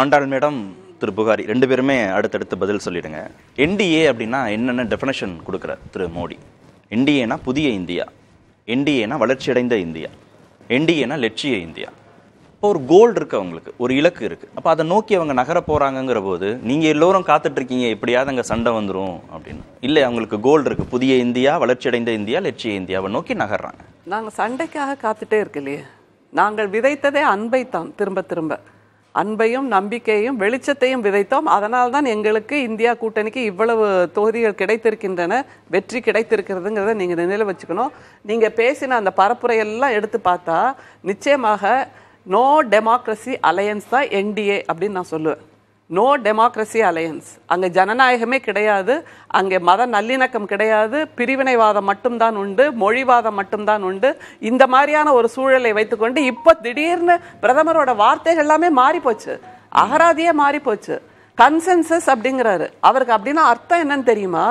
Andal madam திரு புகாரி ரெண்டு பேருமே அடுத்தடுத்து பதில் சொல்லிடுங்க என்டிஏ அப்படின்னா என்னென்ன டெஃபினேஷன் கொடுக்குறார் திரு மோடி என்டிஏனா புதிய இந்தியா என்டிஏனா வளர்ச்சியடைந்த இந்தியா என்டிஏனா லட்சிய இந்தியா இப்போ ஒரு கோல் இருக்குது அவங்களுக்கு ஒரு இலக்கு இருக்குது அப்போ அதை நோக்கி அவங்க நகர போகிறாங்கங்கிற போது நீங்கள் எல்லோரும் காத்துட்ருக்கீங்க எப்படியாவது அங்கே சண்டை வந்துடும் அப்படின்னு இல்லை அவங்களுக்கு கோல் இருக்குது புதிய இந்தியா வளர்ச்சியடைந்த இந்தியா லட்சிய இந்தியாவை நோக்கி நகர்றாங்க நாங்கள் சண்டைக்காக காத்துட்டே இருக்கு இல்லையே நாங்கள் விதைத்ததே அன்பைத்தான் திரும்ப திரும்ப அன்பையும் நம்பிக்கையும் வெளிச்சத்தையும் விதைத்தோம் அதனால் தான் எங்களுக்கு இந்தியா கூட்டணிக்கு இவ்வளவு தொகுதிகள் கிடைத்திருக்கின்றன வெற்றி கிடைத்திருக்கிறதுங்கிறத நீங்கள் நினைவில் வச்சுக்கணும் நீங்கள் பேசின அந்த பரப்புரையெல்லாம் எடுத்து பார்த்தா நிச்சயமாக நோ டெமோக்ரஸி அலையன்ஸ் தான் என்டிஏ அப்படின்னு நான் சொல்லுவேன் நோ டெமோக்ரஸி அலையன்ஸ் அங்கே ஜனநாயகமே கிடையாது அங்கே மத நல்லிணக்கம் கிடையாது பிரிவினைவாதம் மட்டும்தான் உண்டு மொழிவாதம் மட்டும்தான் உண்டு இந்த மாதிரியான ஒரு சூழலை வைத்துக்கொண்டு இப்போ திடீர்னு பிரதமரோட வார்த்தைகள் எல்லாமே மாறிப்போச்சு அகராதியே மாறிப்போச்சு கன்சென்சஸ் அப்படிங்கிறாரு அவருக்கு அப்படின்னா அர்த்தம் என்னன்னு தெரியுமா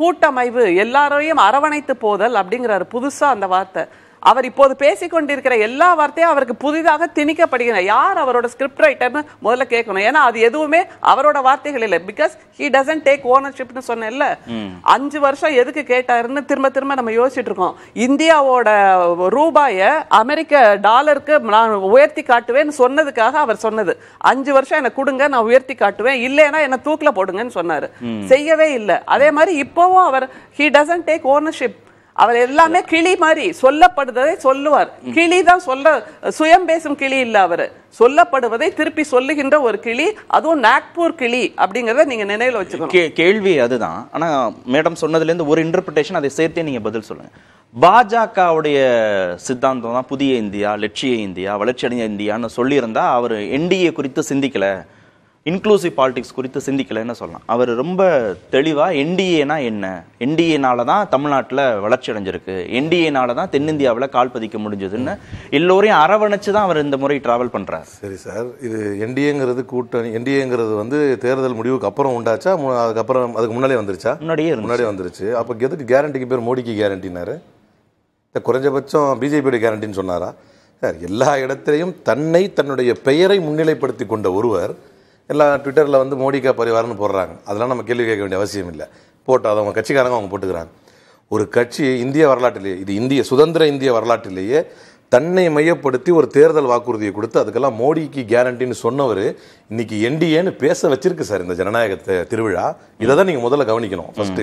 கூட்டமைவு எல்லாரையும் அரவணைத்து போதல் அப்படிங்கிறாரு புதுசாக அந்த வார்த்தை அவர் இப்போது பேசிக்கொண்டிருக்கிற எல்லா வார்த்தையும் அவருக்கு புதிதாக திணிக்கப்படுகிறது யார் அவரோட ஸ்கிரிப்ட் ரைட்டர்னு முதல்ல கேட்கணும் ஏன்னா அது எதுவுமே அவரோட வார்த்தைகள் இல்லை பிகாஸ் ஹி டசன்ட் டேக் ஓனர்ஷிப்னு சொன்னேன்ல அஞ்சு வருஷம் எதுக்கு கேட்டாருன்னு திரும்ப திரும்ப நம்ம யோசிச்சுட்டு இருக்கோம் இந்தியாவோட ரூபாயை அமெரிக்க டாலருக்கு நான் உயர்த்தி காட்டுவேன்னு சொன்னதுக்காக அவர் சொன்னது அஞ்சு வருஷம் எனக்கு கொடுங்க நான் உயர்த்தி காட்டுவேன் இல்லைன்னா என்ன தூக்கில் போடுங்கன்னு சொன்னார் செய்யவே இல்லை அதே மாதிரி இப்போவும் அவர் ஹி டசன்ட் டேக் ஓனர்ஷிப் அவர் எல்லாமே கிளி மாதிரி சொல்லப்படுவதை சொல்லுவார் mm. கிளி தான் சொல்ல சுயம் பேசும் கிளி இல்லை அவர் சொல்லப்படுவதை திருப்பி சொல்லுகின்ற ஒரு கிளி அதுவும் நாக்பூர் கிளி அப்படிங்கிறத நீங்க நினைவில் வச்சுக்கோங்க கேள்வி அதுதான் ஆனா மேடம் சொன்னதுலேருந்து ஒரு இன்டர்பிரிட்டேஷன் அதை சேர்த்தே நீங்க பதில் சொல்லுங்க பாஜகவுடைய சித்தாந்தம் தான் புதிய இந்தியா லட்சிய இந்தியா வளர்ச்சியடைந்த இந்தியான்னு சொல்லியிருந்தா அவர் என்டிஏ குறித்து சிந்திக்கலை இன்க்ளூசிவ் பாலிடிக்ஸ் குறித்து சிந்திக்கலைன்னு சொல்லலாம் அவர் ரொம்ப தெளிவாக என்டிஏனா என்ன என்டிஏனால தான் தமிழ்நாட்டில் வளர்ச்சி அடைஞ்சிருக்கு என்டிஏனால தான் தென்னிந்தியாவில் கால் பதிக்க முடிஞ்சதுன்னு எல்லோரையும் அரவணைச்சு தான் அவர் இந்த முறை ட்ராவல் பண்ணுறார் சரி சார் இது என்டிஏங்கிறது கூட்டணி என்டிஏங்கிறது வந்து தேர்தல் முடிவுக்கு அப்புறம் உண்டாச்சா அதுக்கப்புறம் அதுக்கு முன்னாலே வந்துருச்சா முன்னாடியே முன்னாடியே வந்துருச்சு அப்போ எதுக்கு கேரண்டிக்கு பேர் மோடிக்கு கேரண்டினாரு குறைஞ்சபட்சம் பிஜேபியோட கேரண்டின்னு சொன்னாரா சார் எல்லா இடத்திலையும் தன்னை தன்னுடைய பெயரை முன்னிலைப்படுத்தி கொண்ட ஒருவர் எல்லாம் ட்விட்டரில் வந்து மோடிக்கா பரிவாரம்னு போடுறாங்க அதெல்லாம் நம்ம கேள்வி கேட்க வேண்டிய அவசியம் இல்லை அதை அவங்க கட்சிக்காரங்க அவங்க போட்டுக்கிறாங்க ஒரு கட்சி இந்திய வரலாற்றிலேயே இது இந்திய சுதந்திர இந்திய வரலாற்றிலேயே தன்னை மையப்படுத்தி ஒரு தேர்தல் வாக்குறுதியை கொடுத்து அதுக்கெல்லாம் மோடிக்கு கேரண்டின்னு சொன்னவர் இன்னைக்கு என்டிஏன்னு பேச வச்சிருக்கு சார் இந்த ஜனநாயக திருவிழா இதை தான் நீங்கள் முதல்ல கவனிக்கணும் ஃபர்ஸ்ட்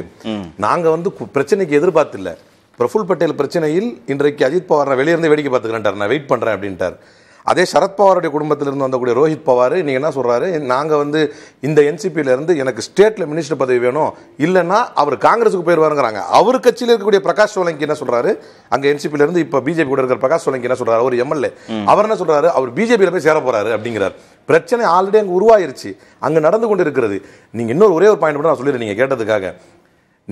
நாங்கள் வந்து பிரச்சனைக்கு எதிர்பார்த்தில்லை பிரஃபுல் பட்டேல் பிரச்சனையில் இன்றைக்கு அஜித் பவார் நான் வெளியிருந்து வேடிக்கை பார்த்துக்கிறேன்ட்டார் நான் வெயிட் பண்ணுறேன் அப்படின்ட்டார் அதே சரத்பவாருடைய குடும்பத்திலிருந்து வந்தக்கூடிய ரோஹித் பவார் நீங்கள் என்ன சொல்கிறாரு நாங்கள் வந்து இந்த என்சிபியிலேருந்து எனக்கு ஸ்டேட்டில் மினிஸ்டர் பதவி வேணும் இல்லைன்னா அவர் காங்கிரஸுக்கு போயிடுவாருங்கிறாங்க அவர் கட்சியில் இருக்கக்கூடிய பிரகாஷ் சோலங்கி என்ன சொல்கிறாரு அங்கே என்சிபியிலேருந்து இப்போ பிஜேபி கூட இருக்கிற பிரகாஷ் சோலங்கி என்ன சொல்கிறார் அவர் எம்எல்ஏ அவர் என்ன சொல்கிறாரு அவர் பிஜேபியில் போய் சேர போகிறாரு அப்படிங்கிறார் பிரச்சனை ஆல்ரெடி அங்கே உருவாயிருச்சு அங்கே நடந்து கொண்டு இருக்கிறது நீங்கள் இன்னொரு ஒரே ஒரு பாயிண்ட் மட்டும் நான் சொல்லிடுறேன் நீங்கள் கேட்டதுக்காக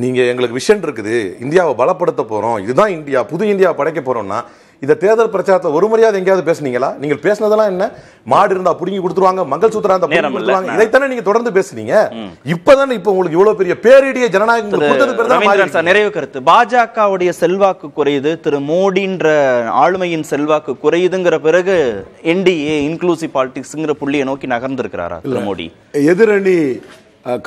நீங்கள் எங்களுக்கு விஷன் இருக்குது இந்தியாவை பலப்படுத்த போகிறோம் இதுதான் இந்தியா புது இந்தியாவை படைக்க போகிறோம்னா இந்த தேர்தல் பிரச்சாரத்தை ஒரு முறையாவது எங்கேயாவது பேசுனீங்களா நீங்கள் பேசினதெல்லாம் என்ன மாடு இருந்தா புடுங்கி கொடுத்துருவாங்க மங்கள் சூத்திரா இருந்தா கொடுத்துருவாங்க இதைத்தானே நீங்க தொடர்ந்து பேசுனீங்க இப்பதானே இப்ப உங்களுக்கு இவ்வளவு பெரிய பேரிடிய ஜனநாயகம் நிறைவு கருத்து பாஜகவுடைய செல்வாக்கு குறையுது திரு மோடின்ற ஆளுமையின் செல்வாக்கு குறையுதுங்கிற பிறகு என்டிஏ இன்க்ளூசிவ் பாலிடிக்ஸ்ங்கிற புள்ளியை நோக்கி நகர்ந்திருக்கிறாரா திரு மோடி எதிரணி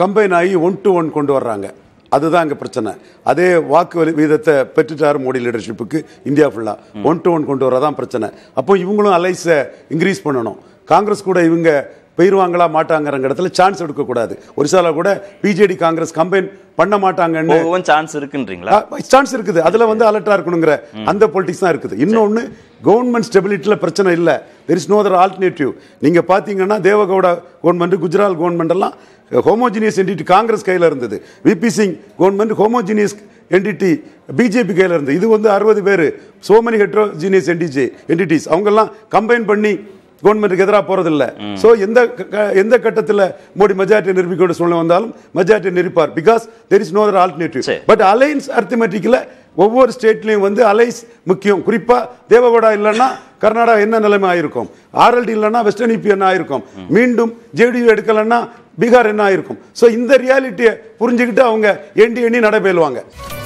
கம்பைன் ஆகி ஒன் டு ஒன் கொண்டு வர்றாங்க அதுதான் அங்கே பிரச்சனை அதே வாக்கு வீதத்தை பெற்றுட்டார் மோடி லீடர்ஷிப்புக்கு இந்தியா ஃபுல்லாக ஒன் டு ஒன் கொண்டு வர தான் பிரச்சனை அப்போ இவங்களும் அலைஸை இன்க்ரீஸ் பண்ணணும் காங்கிரஸ் கூட இவங்க போயிருவாங்களா மாட்டாங்கிற இடத்துல சான்ஸ் எடுக்கக்கூடாது சில கூட பிஜேடி காங்கிரஸ் கம்பைன் பண்ண மாட்டாங்கன்னு சான்ஸ் இருக்குன்றீங்களா சான்ஸ் இருக்குது அதில் வந்து அலர்ட்டாக இருக்கணுங்கிற அந்த பொலிட்டிக்ஸ் தான் இருக்குது இன்னொன்று கவர்மெண்ட் ஸ்டெபிலிட்டியில் பிரச்சனை இல்லை there is no other alternative நீங்கள் பார்த்தீங்கன்னா தேவகவுடா கவர்மெண்ட் குஜராத் கவர்மெண்ட் எல்லாம் ஹோமோஜினியஸ் என்டிட்டி காங்கிரஸ் கையில் இருந்தது VP Singh government homogeneous entity BJP கையில் இருந்து இது வந்து அறுபது பேர் சோமனி ஹெட்ரோஜினியஸ் என்டிஜி என்டிட்டிஸ் அவங்கெல்லாம் கம்பைன் பண்ணி கவர்மெண்ட்டுக்கு எதிராக போகிறதில்ல ஸோ எந்த எந்த கட்டத்தில் மோடி மெஜாரிட்டி நிரூபிக்கிற சூழ்நிலை வந்தாலும் மெஜாரிட்டி நிரூபிப்பார் because there is no other alternative but alliance அர்த்தமெட்டிக்கில் ஒவ்வொரு ஸ்டேட்லையும் வந்து அலைஸ் முக்கியம் குறிப்பாக தேவகோடா இல்லைன்னா கர்நாடகா என்ன நிலைமை ஆயிருக்கும் ஆர்எல்டி இல்லைன்னா வெஸ்டர்ன் யூபி என்ன ஆயிருக்கும் மீண்டும் ஜேடியூ எடுக்கலைன்னா பீகார் என்ன ஆயிருக்கும் ஸோ இந்த ரியாலிட்டியை புரிஞ்சுக்கிட்டு அவங்க எண்டி எண்ணி நடைபெறுவாங்க